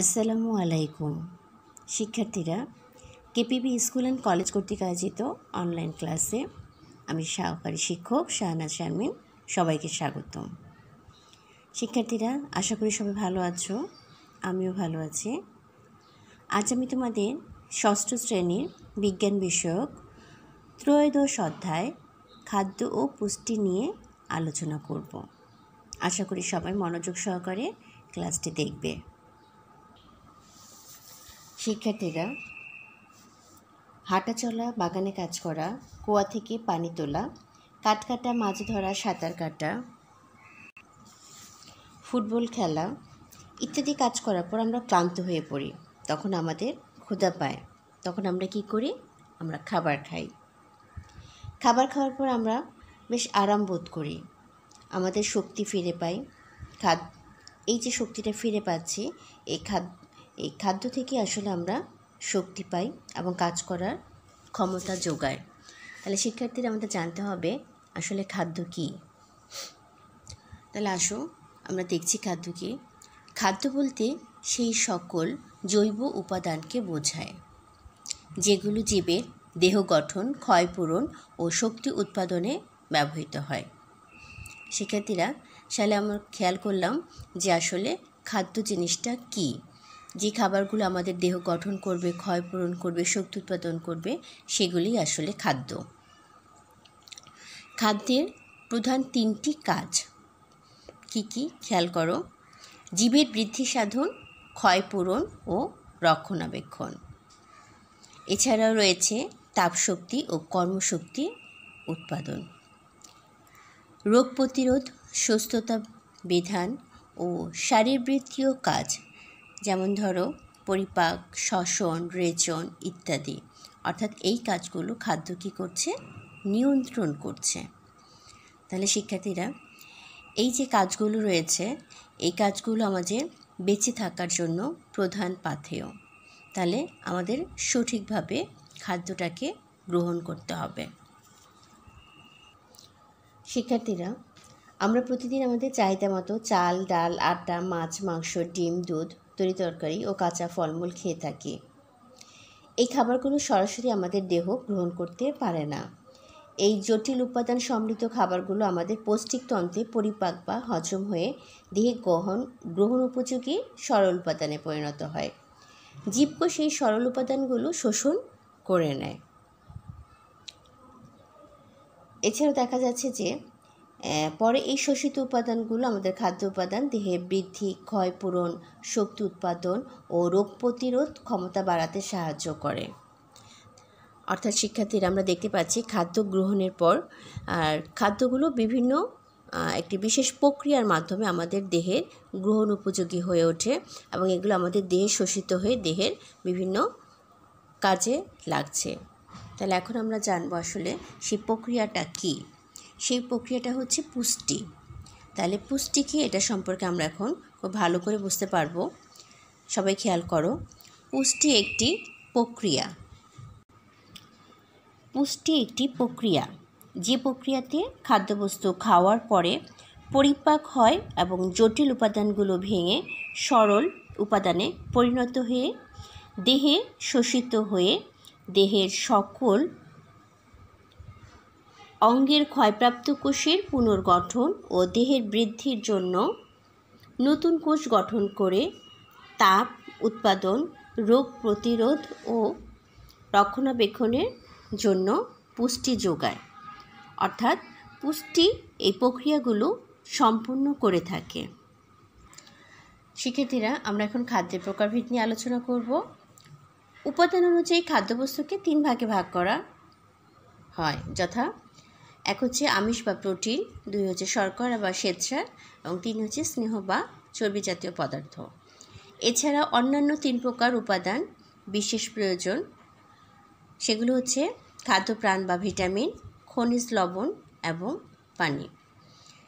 আসসালামু আলাইকুম শিক্ষার্থীরা কেপিবি স্কুল অ্যান্ড কলেজ কর্তৃক আয়োজিত অনলাইন ক্লাসে আমি সহকারী শিক্ষক শাহনাজ শারমিন সবাইকে স্বাগতম শিক্ষার্থীরা আশা করি সবাই ভালো আছো আমিও ভালো আছি আজ আমি তোমাদের ষষ্ঠ শ্রেণীর বিজ্ঞান বিষয়ক ত্রয়োদশ অধ্যায় খাদ্য ও পুষ্টি নিয়ে আলোচনা করব আশা করি সবাই মনোযোগ সহকারে ক্লাসটি দেখবে শিক্ষার্থীরা হাঁটা চলা বাগানে কাজ করা কুয়া থেকে পানি তোলা কাঠ কাটা মাছ ধরা সাঁতার কাটা ফুটবল খেলা ইত্যাদি কাজ করার পর আমরা ক্লান্ত হয়ে পড়ি তখন আমাদের ক্ষুধা পায় তখন আমরা কি করি আমরা খাবার খাই খাবার খাওয়ার পর আমরা বেশ আরাম বোধ করি আমাদের শক্তি ফিরে পাই খাদ এই যে শক্তিটা ফিরে পাচ্ছি এই খাদ্য এই খাদ্য থেকে আসলে আমরা শক্তি পাই এবং কাজ করার ক্ষমতা যোগায় তাহলে শিক্ষার্থীরা আমাদের জানতে হবে আসলে খাদ্য কী তাহলে আসো আমরা দেখছি খাদ্য কী খাদ্য বলতে সেই সকল জৈব উপাদানকে বোঝায় যেগুলো জীবের দেহ গঠন ক্ষয়পূরণ ও শক্তি উৎপাদনে ব্যবহৃত হয় শিক্ষার্থীরা সালে আমরা খেয়াল করলাম যে আসলে খাদ্য জিনিসটা কী যে খাবারগুলো আমাদের দেহ গঠন করবে ক্ষয় পূরণ করবে শক্তি উৎপাদন করবে সেগুলি আসলে খাদ্য খাদ্যের প্রধান তিনটি কাজ কি কি খেয়াল করো জীবের বৃদ্ধি সাধন ক্ষয়পূরণ ও রক্ষণাবেক্ষণ এছাড়াও রয়েছে তাপশক্তি ও কর্মশক্তি উৎপাদন রোগ প্রতিরোধ সুস্থতা বিধান ও শারীরবৃত্তীয় কাজ যেমন ধরো পরিপাক শ্বসন রেচন ইত্যাদি অর্থাৎ এই কাজগুলো খাদ্য কী করছে নিয়ন্ত্রণ করছে তাহলে শিক্ষার্থীরা এই যে কাজগুলো রয়েছে এই কাজগুলো আমাদের বেঁচে থাকার জন্য প্রধান পাথেয় তাহলে আমাদের সঠিকভাবে খাদ্যটাকে গ্রহণ করতে হবে শিক্ষার্থীরা আমরা প্রতিদিন আমাদের চাহিদা মতো চাল ডাল আটা মাছ মাংস ডিম দুধ তরি তরকারি ও কাঁচা ফলমূল খেয়ে থাকি এই খাবারগুলো সরাসরি আমাদের দেহ গ্রহণ করতে পারে না এই জটিল উপাদান সমৃদ্ধ খাবারগুলো আমাদের পৌষ্টিকতন্ত্রে পরিপাক বা হজম হয়ে দেহে গ্রহণ গ্রহণ উপযোগী সরল উপাদানে পরিণত হয় জীবকোষ সেই সরল উপাদানগুলো শোষণ করে নেয় এছাড়া দেখা যাচ্ছে যে পরে এই শোষিত উপাদানগুলো আমাদের খাদ্য উপাদান দেহে বৃদ্ধি ক্ষয়পূরণ শক্তি উৎপাদন ও রোগ প্রতিরোধ ক্ষমতা বাড়াতে সাহায্য করে অর্থাৎ শিক্ষার্থীরা আমরা দেখতে পাচ্ছি খাদ্য গ্রহণের পর আর খাদ্যগুলো বিভিন্ন একটি বিশেষ প্রক্রিয়ার মাধ্যমে আমাদের দেহের গ্রহণ উপযোগী হয়ে ওঠে এবং এগুলো আমাদের দেহে শোষিত হয়ে দেহের বিভিন্ন কাজে লাগছে তাহলে এখন আমরা জানবো আসলে সেই প্রক্রিয়াটা কী সেই প্রক্রিয়াটা হচ্ছে পুষ্টি তাহলে পুষ্টি কি এটা সম্পর্কে আমরা এখন খুব ভালো করে বুঝতে পারবো সবাই খেয়াল করো পুষ্টি একটি প্রক্রিয়া পুষ্টি একটি প্রক্রিয়া যে প্রক্রিয়াতে খাদ্যবস্তু খাওয়ার পরে পরিপাক হয় এবং জটিল উপাদানগুলো ভেঙে সরল উপাদানে পরিণত হয়ে দেহে শোষিত হয়ে দেহের সকল অঙ্গের ক্ষয়প্রাপ্ত কোষের পুনর্গঠন ও দেহের বৃদ্ধির জন্য নতুন কোষ গঠন করে তাপ উৎপাদন রোগ প্রতিরোধ ও রক্ষণাবেক্ষণের জন্য পুষ্টি যোগায় অর্থাৎ পুষ্টি এই প্রক্রিয়াগুলো সম্পূর্ণ করে থাকে শিক্ষার্থীরা আমরা এখন খাদ্যের প্রকারভেদ নিয়ে আলোচনা করব উপাদান অনুযায়ী খাদ্যবস্তুকে তিন ভাগে ভাগ করা হয় যথা এক হচ্ছে আমিষ বা প্রোটিন দুই হচ্ছে শর্করা বা শ্বেতসার এবং তিন হচ্ছে স্নেহ বা চর্বি জাতীয় পদার্থ এছাড়া অন্যান্য তিন প্রকার উপাদান বিশেষ প্রয়োজন সেগুলো হচ্ছে খাদ্যপ্রাণ বা ভিটামিন খনিজ লবণ এবং পানি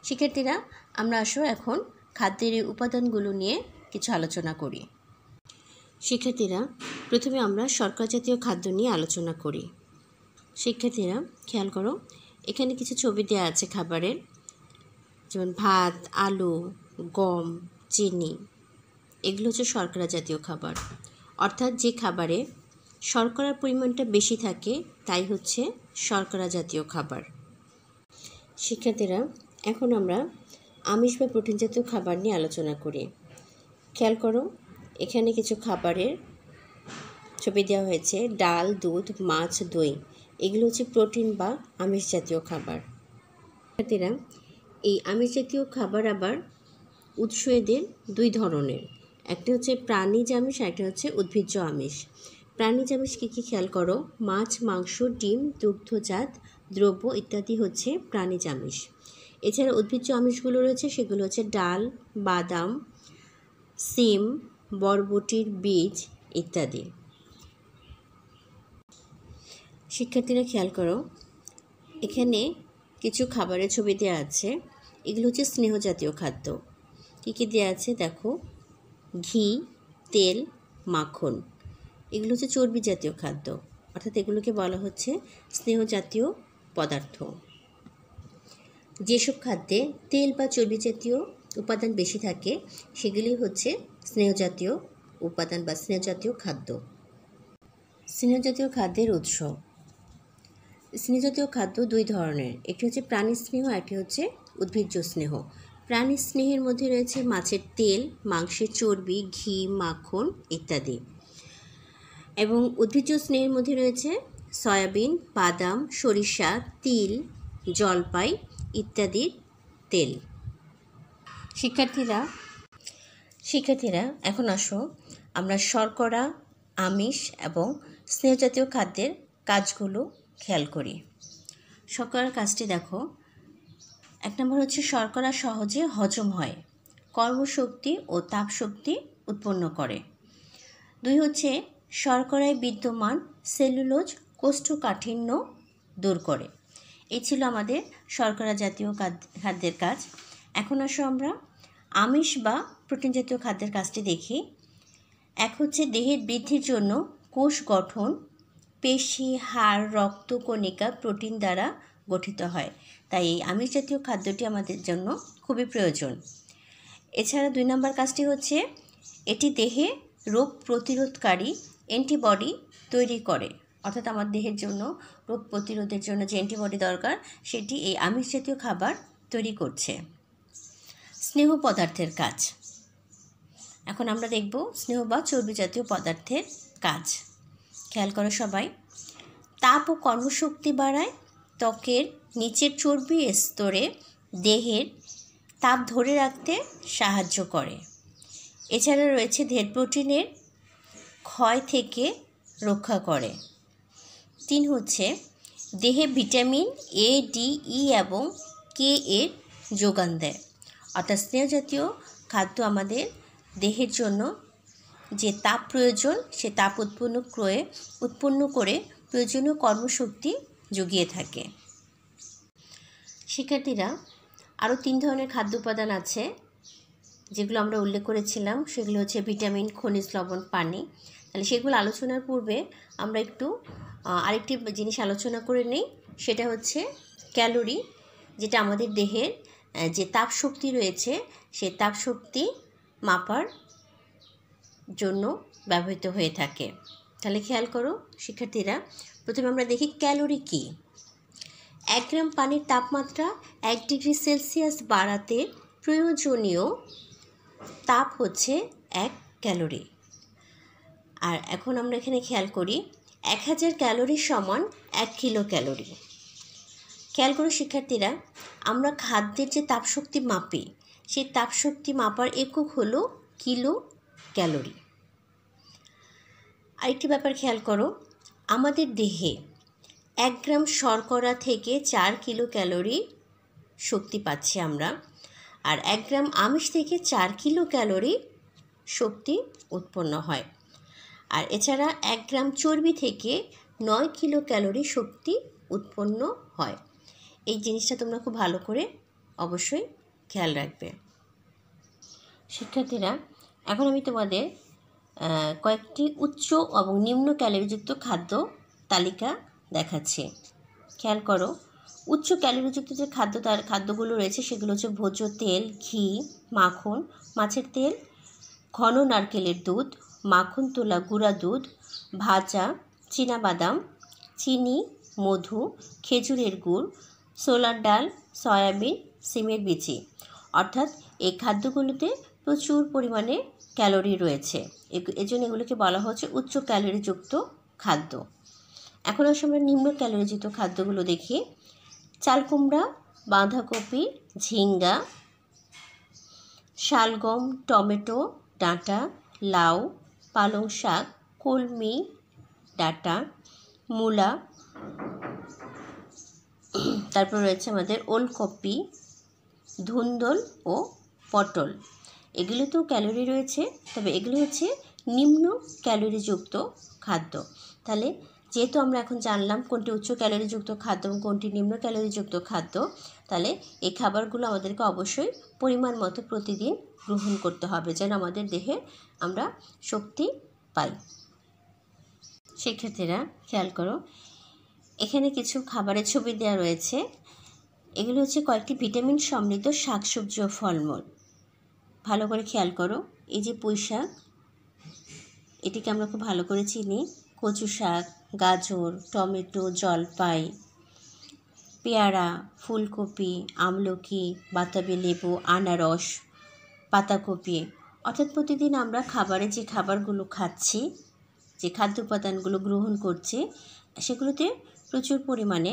শিক্ষার্থীরা আমরা আসো এখন খাদ্যের এই উপাদানগুলো নিয়ে কিছু আলোচনা করি শিক্ষার্থীরা প্রথমে আমরা শর্করা জাতীয় খাদ্য নিয়ে আলোচনা করি শিক্ষার্থীরা খেয়াল করো এখানে কিছু ছবি দেওয়া আছে খাবারের যেমন ভাত আলু গম চিনি এগুলো হচ্ছে শর্করা জাতীয় খাবার অর্থাৎ যে খাবারে শর্করার পরিমাণটা বেশি থাকে তাই হচ্ছে শর্করা জাতীয় খাবার শিক্ষার্থীরা এখন আমরা আমিষ বা প্রোটিন জাতীয় খাবার নিয়ে আলোচনা করি খেয়াল করো এখানে কিছু খাবারের ছবি দেওয়া হয়েছে ডাল দুধ মাছ দই এগুলো হচ্ছে প্রোটিন বা আমিষ জাতীয় খাবার শিক্ষার্থীরা এই আমিষ জাতীয় খাবার আবার উৎস এদের দুই ধরনের একটা হচ্ছে প্রাণীজ আমিষ আর একটা হচ্ছে উদ্ভিজ্জ আমিষ প্রাণীজ আমিষ কী কী খেয়াল করো মাছ মাংস ডিম দুগ্ধজাত দ্রব্য ইত্যাদি হচ্ছে প্রাণীজ আমিষ এছাড়া উদ্ভিজ্জ আমিষগুলো রয়েছে সেগুলো হচ্ছে ডাল বাদাম সিম বরবটির বীজ ইত্যাদি শিক্ষার্থীরা খেয়াল করো এখানে কিছু খাবারের ছবি দেওয়া আছে এগুলো হচ্ছে স্নেহ জাতীয় খাদ্য কী কী দেওয়া আছে দেখো ঘি তেল মাখন এগুলো হচ্ছে চর্বি জাতীয় খাদ্য অর্থাৎ এগুলোকে বলা হচ্ছে স্নেহ জাতীয় পদার্থ যেসব খাদ্যে তেল বা চর্বি জাতীয় উপাদান বেশি থাকে সেগুলি হচ্ছে স্নেহ জাতীয় উপাদান বা স্নেহ জাতীয় খাদ্য স্নেহ জাতীয় খাদ্যের উৎস স্নেহজাতীয় খাদ্য দুই ধরনের একটি হচ্ছে প্রাণী স্নেহ একটি হচ্ছে উদ্ভিজ্জ স্নেহ প্রাণী স্নেহের মধ্যে রয়েছে মাছের তেল মাংসের চর্বি ঘি মাখন ইত্যাদি এবং উদ্ভিজ্জ স্নেহের মধ্যে রয়েছে সয়াবিন বাদাম সরিষা তিল জলপাই ইত্যাদির তেল শিক্ষার্থীরা শিক্ষার্থীরা এখন আসো আমরা শর্করা আমিষ এবং স্নেহজাতীয় খাদ্যের কাজগুলো খেয়াল করি শর্করার কাজটি দেখো এক নম্বর হচ্ছে শর্করা সহজে হজম হয় কর্মশক্তি ও তাপশক্তি উৎপন্ন করে দুই হচ্ছে শর্করায় বিদ্যমান সেলুলোজ কোষ্ঠকাঠিন্য দূর করে এই ছিল আমাদের শর্করা জাতীয় খাদ্যের কাজ এখন আসো আমরা আমিষ বা প্রোটিন জাতীয় খাদ্যের কাজটি দেখি এক হচ্ছে দেহের বৃদ্ধির জন্য কোষ গঠন পেশি হাড় রক্তকণিকা প্রোটিন দ্বারা গঠিত হয় তাই এই আমিষ জাতীয় খাদ্যটি আমাদের জন্য খুবই প্রয়োজন এছাড়া দুই নম্বর কাজটি হচ্ছে এটি দেহে রোগ প্রতিরোধকারী অ্যান্টিবডি তৈরি করে অর্থাৎ আমার দেহের জন্য রোগ প্রতিরোধের জন্য যে অ্যান্টিবডি দরকার সেটি এই আমিষ জাতীয় খাবার তৈরি করছে স্নেহ পদার্থের কাজ এখন আমরা দেখব স্নেহ বা চর্বি জাতীয় পদার্থের কাজ খেয়াল করো সবাই তাপ ও কর্মশক্তি বাড়ায় ত্বকের নিচের চর্বি স্তরে দেহের তাপ ধরে রাখতে সাহায্য করে এছাড়া রয়েছে ধের প্রোটিনের ক্ষয় থেকে রক্ষা করে তিন হচ্ছে দেহে ভিটামিন এ ডি ই এবং কে এর যোগান দেয় অর্থাৎ স্নেহ জাতীয় খাদ্য আমাদের দেহের জন্য যে তাপ প্রয়োজন সে তাপ উৎপন্ন ক্রয়ে উৎপন্ন করে প্রয়োজনীয় কর্মশক্তি যোগিয়ে থাকে শিক্ষার্থীরা আরও তিন ধরনের খাদ্য উপাদান আছে যেগুলো আমরা উল্লেখ করেছিলাম সেগুলো হচ্ছে ভিটামিন খনিজ লবণ পানি তাহলে সেগুলো আলোচনার পূর্বে আমরা একটু আরেকটি জিনিস আলোচনা করে নিই সেটা হচ্ছে ক্যালোরি যেটা আমাদের দেহের যে তাপশক্তি রয়েছে তাপ তাপশক্তি মাপার জন্য ব্যবহৃত হয়ে থাকে তাহলে খেয়াল করো শিক্ষার্থীরা প্রথমে আমরা দেখি ক্যালোরি কি এক গ্রাম পানির তাপমাত্রা এক ডিগ্রি সেলসিয়াস বাড়াতে প্রয়োজনীয় তাপ হচ্ছে এক ক্যালোরি আর এখন আমরা এখানে খেয়াল করি এক হাজার ক্যালোরি সমান এক কিলো ক্যালোরি খেয়াল করো শিক্ষার্থীরা আমরা খাদ্যের যে তাপশক্তি মাপি সেই তাপশক্তি মাপার একক হলো কিলো ক্যালোরি আরেকটি ব্যাপার খেয়াল করো আমাদের দেহে এক গ্রাম শর্করা থেকে চার কিলো ক্যালোরি শক্তি পাচ্ছি আমরা আর এক গ্রাম আমিষ থেকে চার কিলো ক্যালোরি শক্তি উৎপন্ন হয় আর এছাড়া এক গ্রাম চর্বি থেকে নয় কিলো ক্যালোরি শক্তি উৎপন্ন হয় এই জিনিসটা তোমরা খুব ভালো করে অবশ্যই খেয়াল রাখবে শিক্ষার্থীরা এখন আমি তোমাদের কয়েকটি উচ্চ এবং নিম্ন ক্যালোরিযুক্ত খাদ্য তালিকা দেখাচ্ছি খেয়াল করো উচ্চ ক্যালোরিযুক্ত যে খাদ্য তার খাদ্যগুলো রয়েছে সেগুলো হচ্ছে ভোজ্য তেল ঘি মাখন মাছের তেল ঘন নারকেলের দুধ মাখন তোলা গুঁড়া দুধ ভাজা বাদাম চিনি মধু খেজুরের গুড় সোলার ডাল সয়াবিন সিমের বিচি অর্থাৎ এই খাদ্যগুলোতে প্রচুর পরিমাণে ক্যালোরি রয়েছে এজন্য এগুলোকে বলা হচ্ছে উচ্চ ক্যালোরিযুক্ত খাদ্য এখন আসে আমরা নিম্ন ক্যালোরিযুক্ত খাদ্যগুলো দেখি চাল কুমড়া বাঁধাকপি ঝিঙ্গা শালগম টমেটো ডাঁটা লাউ পালং শাক কলমি ডাঁটা মূলা তারপর রয়েছে আমাদের ওলকপি ধুন্দল ও পটল এগুলোতেও ক্যালোরি রয়েছে তবে এগুলো হচ্ছে নিম্ন ক্যালোরিযুক্ত খাদ্য তাহলে যেহেতু আমরা এখন জানলাম কোনটি উচ্চ ক্যালোরিযুক্ত খাদ্য এবং কোনটি নিম্ন ক্যালোরিযুক্ত খাদ্য তাহলে এই খাবারগুলো আমাদেরকে অবশ্যই পরিমাণ মতো প্রতিদিন গ্রহণ করতে হবে যেন আমাদের দেহে আমরা শক্তি পাই শিক্ষার্থীরা খেয়াল করো এখানে কিছু খাবারের ছবি দেওয়া রয়েছে এগুলো হচ্ছে কয়েকটি ভিটামিন সমৃদ্ধ শাকসবজি ও ফলমূল ভালো করে খেয়াল করো এই যে পুঁই শাক এটিকে আমরা খুব ভালো করে চিনি কচু শাক গাজর টমেটো জলপাই পেয়ারা ফুলকপি আমলকি বাতাবি লেবু আনারস পাতাকপি অর্থাৎ প্রতিদিন আমরা খাবারে যে খাবারগুলো খাচ্ছি যে খাদ্য উপাদানগুলো গ্রহণ করছি সেগুলোতে প্রচুর পরিমাণে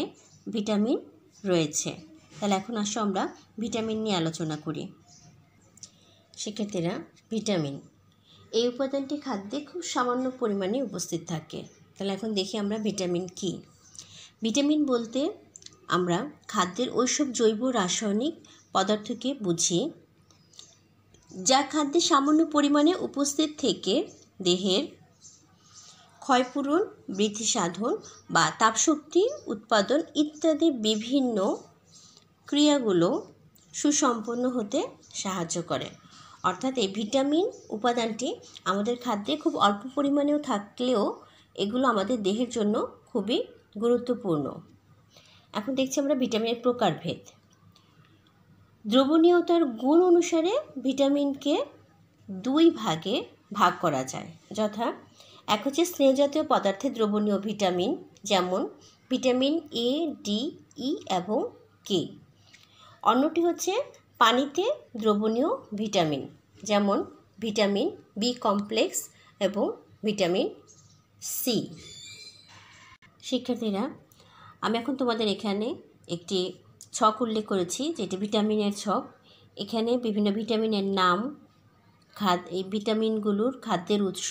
ভিটামিন রয়েছে তাহলে এখন আসো আমরা ভিটামিন নিয়ে আলোচনা করি শিক্ষার্থীরা ভিটামিন এই উপাদানটি খাদ্যে খুব সামান্য পরিমাণে উপস্থিত থাকে তাহলে এখন দেখি আমরা ভিটামিন কি ভিটামিন বলতে আমরা খাদ্যের ওইসব জৈব রাসায়নিক পদার্থকে বুঝি যা খাদ্যে সামান্য পরিমাণে উপস্থিত থেকে দেহের ক্ষয়পূরণ বৃদ্ধি সাধন বা তাপশক্তি উৎপাদন ইত্যাদি বিভিন্ন ক্রিয়াগুলো সুসম্পন্ন হতে সাহায্য করে অর্থাৎ এই ভিটামিন উপাদানটি আমাদের খাদ্যে খুব অল্প পরিমাণেও থাকলেও এগুলো আমাদের দেহের জন্য খুবই গুরুত্বপূর্ণ এখন দেখছি আমরা ভিটামিনের প্রকারভেদ দ্রবণীয়তার গুণ অনুসারে ভিটামিনকে দুই ভাগে ভাগ করা যায় যথা এক হচ্ছে স্নেহজাতীয় পদার্থে দ্রবণীয় ভিটামিন যেমন ভিটামিন এ ডি ই এবং কে অন্যটি হচ্ছে পানিতে দ্রবণীয় ভিটামিন যেমন ভিটামিন বি কমপ্লেক্স এবং ভিটামিন সি শিক্ষার্থীরা আমি এখন তোমাদের এখানে একটি ছক উল্লেখ করেছি যেটি ভিটামিনের ছক এখানে বিভিন্ন ভিটামিনের নাম খাদ এই ভিটামিনগুলোর খাদ্যের উৎস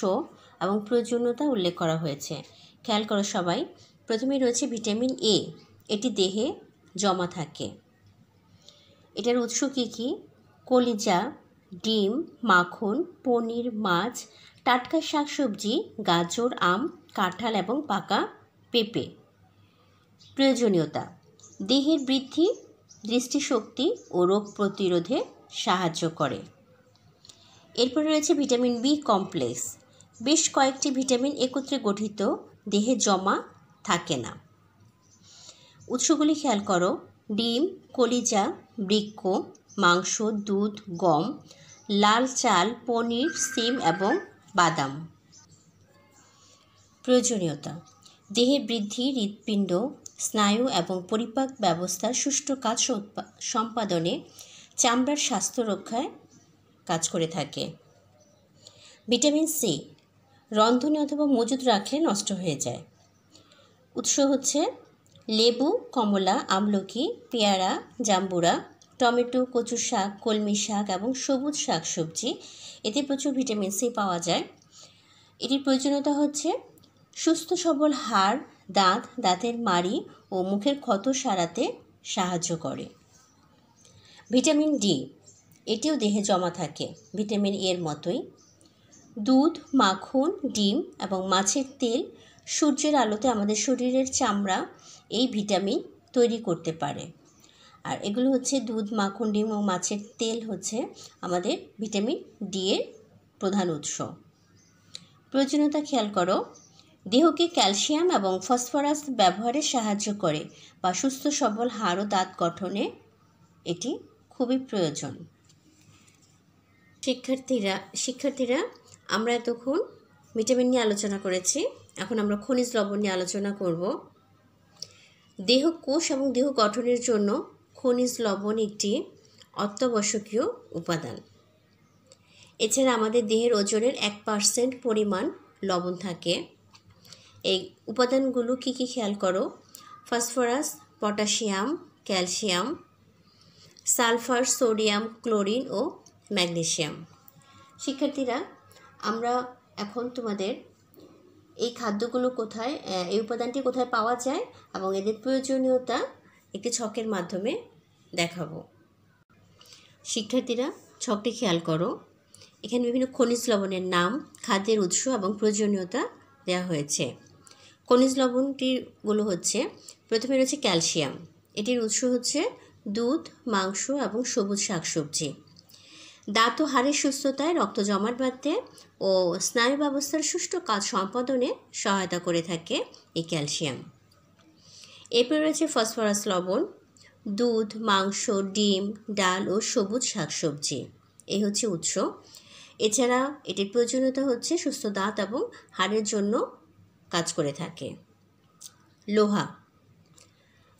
এবং প্রয়োজনীয়তা উল্লেখ করা হয়েছে খেয়াল করো সবাই প্রথমে রয়েছে ভিটামিন এ এটি দেহে জমা থাকে এটার উৎস কী কী কলিজা ডিম মাখন পনির মাছ টাটকা শাকসবজি গাজর আম কাঁঠাল এবং পাকা পেঁপে প্রয়োজনীয়তা দেহের বৃদ্ধি দৃষ্টিশক্তি ও রোগ প্রতিরোধে সাহায্য করে এরপরে রয়েছে ভিটামিন বি কমপ্লেক্স বেশ কয়েকটি ভিটামিন একত্রে গঠিত দেহে জমা থাকে না উৎসগুলি খেয়াল করো ডিম কলিজা বৃক্ষ মাংস দুধ গম লাল চাল পনির সিম এবং বাদাম প্রয়োজনীয়তা দেহে বৃদ্ধি হৃৎপিণ্ড স্নায়ু এবং পরিপাক ব্যবস্থার সুষ্ঠু কাজ সম্পাদনে চামড়ার স্বাস্থ্য রক্ষায় কাজ করে থাকে ভিটামিন সি রন্ধনে অথবা মজুদ রাখলে নষ্ট হয়ে যায় উৎস হচ্ছে লেবু কমলা আমলকি পেয়ারা জাম্বুরা টমেটো কচু শাক কলমি শাক এবং সবুজ শাক সবজি এতে প্রচুর ভিটামিন সি পাওয়া যায় এটির প্রয়োজনীয়তা হচ্ছে সুস্থ সবল হাড় দাঁত দাঁতের মাড়ি ও মুখের ক্ষত সারাতে সাহায্য করে ভিটামিন ডি এটিও দেহে জমা থাকে ভিটামিন এর মতোই দুধ মাখন ডিম এবং মাছের তেল সূর্যের আলোতে আমাদের শরীরের চামড়া এই ভিটামিন তৈরি করতে পারে আর এগুলো হচ্ছে দুধ মাখন ডিম ও মাছের তেল হচ্ছে আমাদের ভিটামিন ডি এর প্রধান উৎস প্রয়োজনীয়তা খেয়াল করো দেহকে ক্যালসিয়াম এবং ফসফরাস ব্যবহারে সাহায্য করে বা সুস্থ সবল হাড় ও দাঁত গঠনে এটি খুবই প্রয়োজন শিক্ষার্থীরা শিক্ষার্থীরা আমরা এতক্ষণ ভিটামিন নিয়ে আলোচনা করেছি এখন আমরা খনিজ লবণ নিয়ে আলোচনা করব দেহ কোষ এবং দেহ গঠনের জন্য খনিজ লবণ একটি অত্যাবশ্যকীয় উপাদান এছাড়া আমাদের দেহের ওজনের এক পার্সেন্ট পরিমাণ লবণ থাকে এই উপাদানগুলো কি কি খেয়াল করো phosphorus potassium calcium sulphur sodium chlorine ও ম্যাগনেশিয়াম শিক্ষার্থীরা আমরা এখন তোমাদের এই খাদ্যগুলো কোথায় এই উপাদানটি কোথায় পাওয়া যায় এবং এদের প্রয়োজনীয়তা একটি ছকের মাধ্যমে দেখাবো শিক্ষার্থীরা ছকটি খেয়াল করো এখানে বিভিন্ন খনিজ লবণের নাম খাদ্যের উৎস এবং প্রয়োজনীয়তা দেওয়া হয়েছে খনিজ লবণটিগুলো হচ্ছে প্রথমে রয়েছে ক্যালসিয়াম এটির উৎস হচ্ছে দুধ মাংস এবং সবুজ শাকসবজি দাঁত ও হাড়ের সুস্থতায় রক্ত জমাট বাঁধতে ও স্নায়ু ব্যবস্থার সুষ্ঠু কাজ সম্পাদনে সহায়তা করে থাকে এই ক্যালসিয়াম এরপর রয়েছে ফসফরাস লবণ দুধ মাংস ডিম ডাল ও সবুজ শাকসবজি এই হচ্ছে উৎস এছাড়া এটির প্রয়োজনীয়তা হচ্ছে সুস্থ দাঁত এবং হাড়ের জন্য কাজ করে থাকে লোহা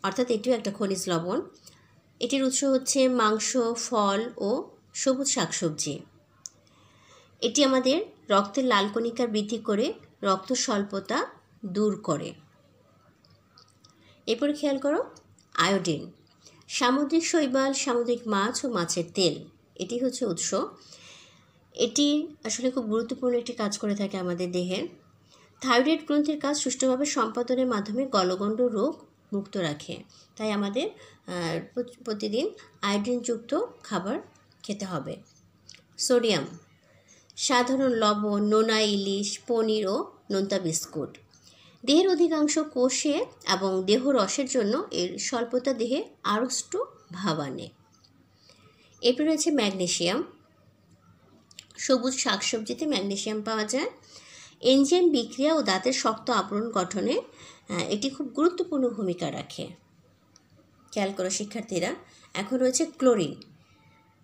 অর্থাৎ এটিও একটা খনিজ লবণ এটির উৎস হচ্ছে মাংস ফল ও সবুজ শাকসবজি এটি আমাদের রক্তের লাল কণিকা বৃদ্ধি করে রক্ত স্বল্পতা দূর করে এরপরে খেয়াল করো আয়োডিন সামুদ্রিক শৈবাল সামুদ্রিক মাছ ও মাছের তেল এটি হচ্ছে উৎস এটি আসলে খুব গুরুত্বপূর্ণ একটি কাজ করে থাকে আমাদের দেহের থাইরয়েড গ্রন্থির কাজ সুষ্ঠুভাবে সম্পাদনের মাধ্যমে গলগণ্ড রোগ মুক্ত রাখে তাই আমাদের প্রতিদিন আয়োডিনযুক্ত খাবার খেতে হবে সোডিয়াম সাধারণ লবণ নোনা ইলিশ পনির ও নোনতা বিস্কুট দেহের অধিকাংশ কোষে এবং দেহ রসের জন্য এর স্বল্পতা দেহে আরষ্ট ভাব আনে এরপরে রয়েছে ম্যাগনেশিয়াম সবুজ শাকসবজিতে ম্যাগনেশিয়াম পাওয়া যায় এনজাইম বিক্রিয়া ও দাঁতের শক্ত আবরণ গঠনে এটি খুব গুরুত্বপূর্ণ ভূমিকা রাখে খেয়াল করো শিক্ষার্থীরা এখন রয়েছে ক্লোরিন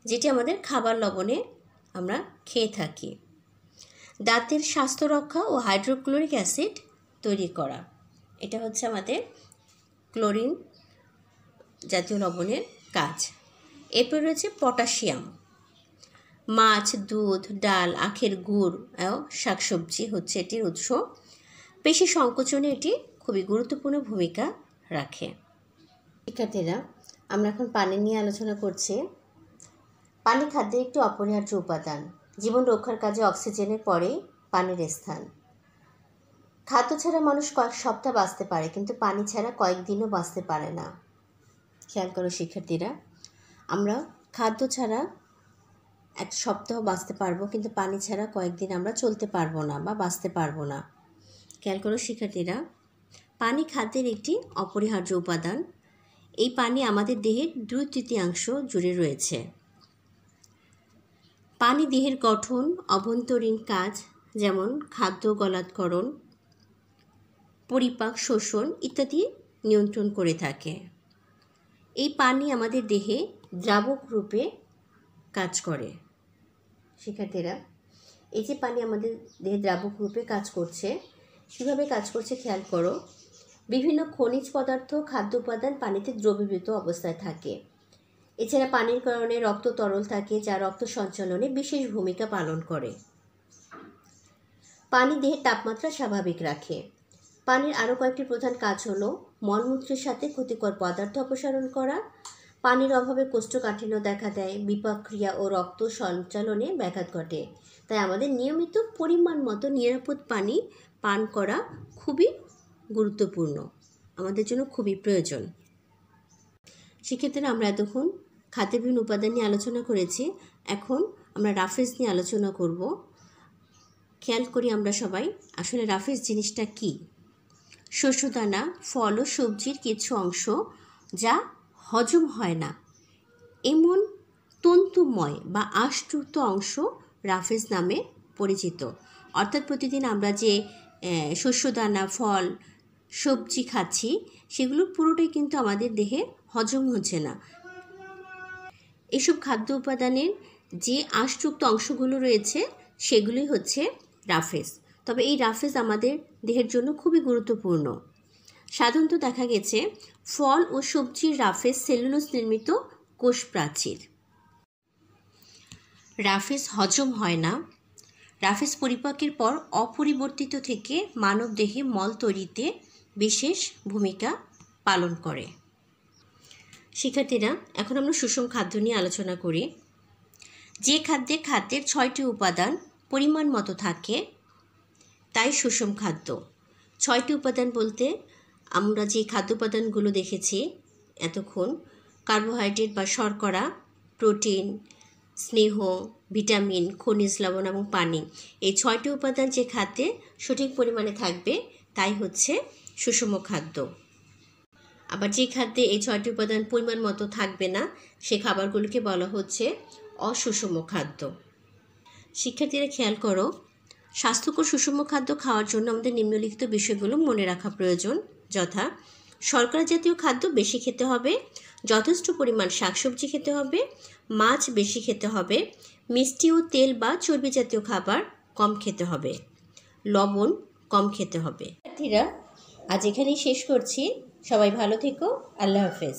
যেটি আমাদের খাবার লবণে আমরা খেয়ে থাকি দাঁতের স্বাস্থ্য রক্ষা ও হাইড্রোক্লোরিক অ্যাসিড তৈরি করা এটা হচ্ছে আমাদের ক্লোরিন জাতীয় লবণের কাজ এরপর রয়েছে পটাশিয়াম মাছ দুধ ডাল আখের গুড় শাকসবজি হচ্ছে এটির উৎস পেশি সংকোচনে এটি খুবই গুরুত্বপূর্ণ ভূমিকা রাখে শিক্ষার্থীরা আমরা এখন পানি নিয়ে আলোচনা করছি পানি খাদ্যের একটি অপরিহার্য উপাদান জীবন রক্ষার কাজে অক্সিজেনের পরে পানির স্থান খাদ্য ছাড়া মানুষ কয়েক সপ্তাহ বাঁচতে পারে কিন্তু পানি ছাড়া কয়েকদিনও বাঁচতে পারে না খেয়াল করো শিক্ষার্থীরা আমরা খাদ্য ছাড়া এক সপ্তাহ বাঁচতে পারবো কিন্তু পানি ছাড়া কয়েকদিন আমরা চলতে পারবো না বা বাঁচতে পারবো না খেয়াল করো শিক্ষার্থীরা পানি খাদ্যের একটি অপরিহার্য উপাদান এই পানি আমাদের দেহের দুই তৃতীয়াংশ জুড়ে রয়েছে পানি দেহের গঠন অভ্যন্তরীণ কাজ যেমন খাদ্য গলাৎকরণ পরিপাক শোষণ ইত্যাদি নিয়ন্ত্রণ করে থাকে এই পানি আমাদের দেহে দ্রাবক রূপে কাজ করে শিক্ষার্থীরা এই যে পানি আমাদের দেহে দ্রাবক রূপে কাজ করছে কীভাবে কাজ করছে খেয়াল করো বিভিন্ন খনিজ পদার্থ খাদ্য উপাদান পানিতে দ্রবীভূত অবস্থায় থাকে এছাড়া পানির কারণে রক্ত তরল থাকে যা রক্ত সঞ্চালনে বিশেষ ভূমিকা পালন করে পানি দেহের তাপমাত্রা স্বাভাবিক রাখে পানির আরও কয়েকটি প্রধান কাজ হল মলমূত্রের সাথে ক্ষতিকর পদার্থ অপসারণ করা পানির অভাবে কোষ্ঠকাঠিন্য দেখা দেয় বিপাক্রিয়া ও রক্ত সঞ্চালনে ব্যাঘাত ঘটে তাই আমাদের নিয়মিত পরিমাণ মতো নিরাপদ পানি পান করা খুবই গুরুত্বপূর্ণ আমাদের জন্য খুবই প্রয়োজন সেক্ষেত্রে আমরা এতক্ষণ খাতের বিভিন্ন উপাদান নিয়ে আলোচনা করেছি এখন আমরা রাফেজ নিয়ে আলোচনা করব খেয়াল করি আমরা সবাই আসলে রাফেজ জিনিসটা কি শস্যদানা ফল ও সবজির কিছু অংশ যা হজম হয় না এমন তন্তুময় বা আশ্রুত অংশ রাফেজ নামে পরিচিত অর্থাৎ প্রতিদিন আমরা যে শস্যদানা ফল সবজি খাচ্ছি সেগুলো পুরোটাই কিন্তু আমাদের দেহে হজম হচ্ছে না এসব খাদ্য উপাদানের যে আঁশযুক্ত অংশগুলো রয়েছে সেগুলি হচ্ছে রাফেজ তবে এই রাফেজ আমাদের দেহের জন্য খুবই গুরুত্বপূর্ণ সাধারণত দেখা গেছে ফল ও সবজির রাফেজ সেলুলোস নির্মিত কোষ প্রাচীর রাফেজ হজম হয় না রাফেজ পরিপাকের পর অপরিবর্তিত থেকে মানব দেহে মল তৈরিতে বিশেষ ভূমিকা পালন করে শিক্ষার্থীরা এখন আমরা সুষম খাদ্য নিয়ে আলোচনা করি যে খাদ্যে খাদ্যের ছয়টি উপাদান পরিমাণ মতো থাকে তাই সুষম খাদ্য ছয়টি উপাদান বলতে আমরা যে খাদ্য উপাদানগুলো দেখেছি এতক্ষণ কার্বোহাইড্রেট বা শর্করা প্রোটিন স্নেহ ভিটামিন খনিজ লবণ এবং পানি এই ছয়টি উপাদান যে খাদ্যে সঠিক পরিমাণে থাকবে তাই হচ্ছে সুষম খাদ্য আবার যে খাদ্যে এই ছয়টি উপাদান পরিমাণ মতো থাকবে না সে খাবারগুলোকে বলা হচ্ছে অসুষম খাদ্য শিক্ষার্থীরা খেয়াল করো স্বাস্থ্যকর সুষম খাদ্য খাওয়ার জন্য আমাদের নিম্নলিখিত বিষয়গুলো মনে রাখা প্রয়োজন যথা শর্করা জাতীয় খাদ্য বেশি খেতে হবে যথেষ্ট পরিমাণ শাকসবজি খেতে হবে মাছ বেশি খেতে হবে মিষ্টি ও তেল বা চর্বি জাতীয় খাবার কম খেতে হবে লবণ কম খেতে হবে শিক্ষার্থীরা আজ এখানেই শেষ করছি সবাই ভালো থেকো আল্লাহ হাফেজ